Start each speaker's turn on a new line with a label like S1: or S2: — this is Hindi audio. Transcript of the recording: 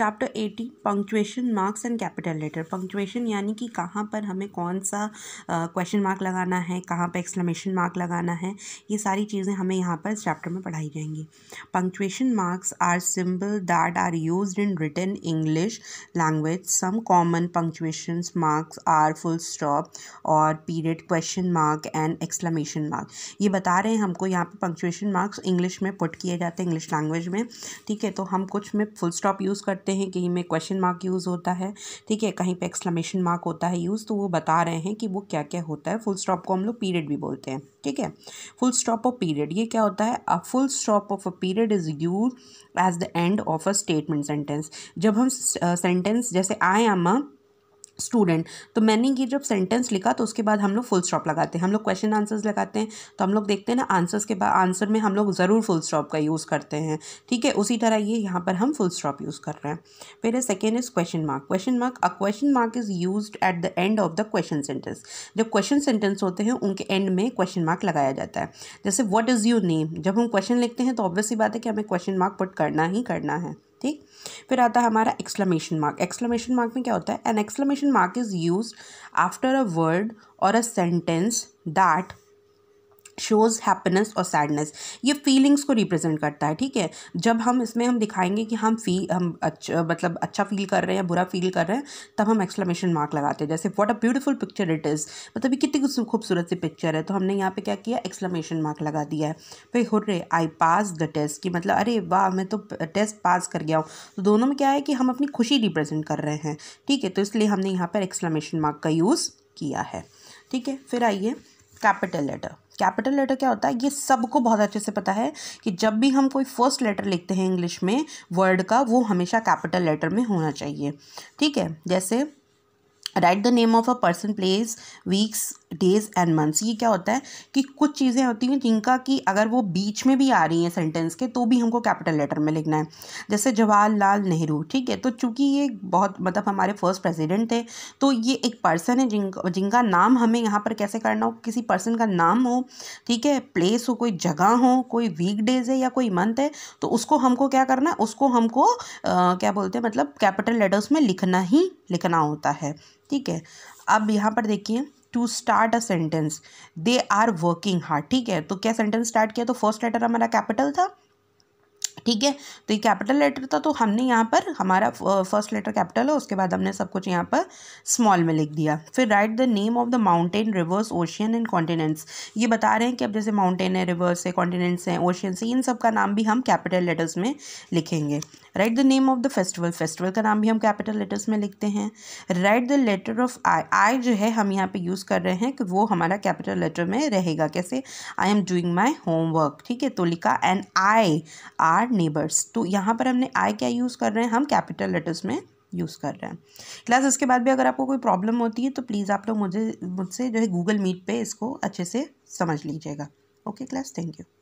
S1: chapter eighty punctuation marks and capital letter punctuation यानी कि कहाँ पर हमें कौन सा क्वेश्चन मार्क लगाना है कहाँ पर एक्सक्लेमेशन मार्क लगाना है ये सारी चीज़ें हमें यहाँ पर इस चैप्टर में पढ़ाई जाएंगी punctuation marks are symbol that are use in written English language some common punctuation marks are full stop or period question mark and exclamation mark ये बता रहे हैं हमको यहाँ पर पंक्चुएशन मार्क्स इंग्लिश में पुट किए जाते हैं इंग्लिश लैंग्वेज में ठीक है तो हम कुछ में फुल स्टॉप यूज़ करते करते हैं कहीं में क्वेश्चन मार्क यूज़ होता है ठीक है कहीं पे एक्सक्लेमेशन मार्क होता है यूज़ तो वो बता रहे हैं कि वो क्या क्या होता है फुल स्टॉप को हम लोग पीरियड भी बोलते हैं ठीक है फुल स्टॉप ऑफ पीरियड ये क्या होता है a full stop of a period is use as the end of a statement sentence जब हम सेंटेंस जैसे आई एम अ स्टूडेंट तो मैंने ये जब सेंटेंस लिखा तो उसके बाद हम लोग फुल स्टॉप लगाते हैं हम लोग क्वेश्चन आंसर्स लगाते हैं तो हम लोग देखते हैं ना आंसर्स के बाद आंसर में हम लोग ज़रूर फुल स्टॉप का यूज़ करते हैं ठीक है उसी तरह ये यहाँ पर हम फुल स्टॉप यूज़ कर रहे हैं फिर second is question mark question mark a question mark is use at the end of the question sentence जब क्वेश्चन सेंटेंस होते हैं उनके एंड में क्वेश्चन मार्क लगाया जाता है जैसे वट इज़ यूर नेम जब हम क्वेश्चन लिखते हैं तो ऑब्वियसली बात है कि हमें क्वेश्चन मार्क पुट करना ही करना है ठीक फिर आता है हमारा एक्सक्लेमेशन मार्क एक्सक्लेमेशन मार्क में क्या होता है an exclamation mark is use after a word or a sentence that shows happiness or sadness ये फीलिंग्स को रिप्रेजेंट करता है ठीक है जब हम इसमें हम दिखाएंगे कि हम फी हम अच्छा मतलब अच्छा फील कर रहे हैं बुरा फील कर रहे हैं तब हम एक्सक्लेमेशन मार्क लगाते हैं जैसे what a beautiful picture it is मतलब ये कितनी खूबसूरत सी पिक्चर है तो हमने यहाँ पे क्या किया एक्सक्लेमेशन मार्क लगा दिया है फिर hooray I pass the test कि मतलब अरे वाह मैं तो टेस्ट पास कर गया हूँ तो दोनों में क्या है कि हम अपनी खुशी रिप्रेजेंट कर रहे हैं ठीक है तो इसलिए हमने यहाँ पर एक्सक्लेमेशन मार्क का यूज़ किया है ठीक है फिर आइए कैपिटल लेटर कैपिटल लेटर क्या होता है ये सबको बहुत अच्छे से पता है कि जब भी हम कोई फर्स्ट लेटर लिखते हैं इंग्लिश में वर्ड का वो हमेशा कैपिटल लेटर में होना चाहिए ठीक है जैसे write the name of a person place weeks days and months ये क्या होता है कि कुछ चीज़ें होती हैं जिनका कि अगर वो बीच में भी आ रही हैं सेंटेंस के तो भी हमको कैपिटल लेटर में लिखना है जैसे जवाहरलाल नेहरू ठीक है तो चूंकि ये बहुत मतलब हमारे फर्स्ट प्रेसिडेंट थे तो ये एक पर्सन है जिन जिनका नाम हमें यहाँ पर कैसे करना हो किसी पर्सन का नाम हो ठीक है प्लेस हो कोई जगह हो कोई वीक डेज है या कोई मंथ है तो उसको हमको क्या करना है उसको हमको आ, क्या बोलते हैं मतलब कैपिटल लेटर्स में लिखना ही लिखना होता है ठीक है अब यहाँ पर देखिए to start a sentence they are working hard ठीक है तो क्या सेंटेंस स्टार्ट किया तो फर्स्ट लेटर हमारा कैपिटल था ठीक है तो ये कैपिटल लेटर था तो हमने यहाँ पर हमारा फर्स्ट लेटर कैपिटल है उसके बाद हमने सब कुछ यहाँ पर स्मॉल में लिख दिया फिर write the name of the mountain rivers ocean and continents ये बता रहे हैं कि अब जैसे माउंटेन है रिवर्स है कॉन्टिनेंट्स हैं ओशियंस है इन सब का नाम भी हम कैपिटल लेटर्स में लिखेंगे write the name of the festival festival का नाम भी हम कैपिटल लेटर्स में लिखते हैं write the letter of I I जो है हम यहाँ पे यूज़ कर रहे हैं कि वो हमारा कैपिटल लेटर में रहेगा कैसे I am doing my homework ठीक है तो लिखा एंड आई आर नेबर्स तो यहाँ पर हमने आई क्या यूज़ कर रहे हैं हम कैपिटल लेटर्स में यूज़ कर रहे हैं क्लास इसके बाद भी अगर आपको कोई प्रॉब्लम होती है तो प्लीज़ आप लोग मुझे मुझसे जो है गूगल मीट पे इसको अच्छे से समझ लीजिएगा ओके क्लास थैंक यू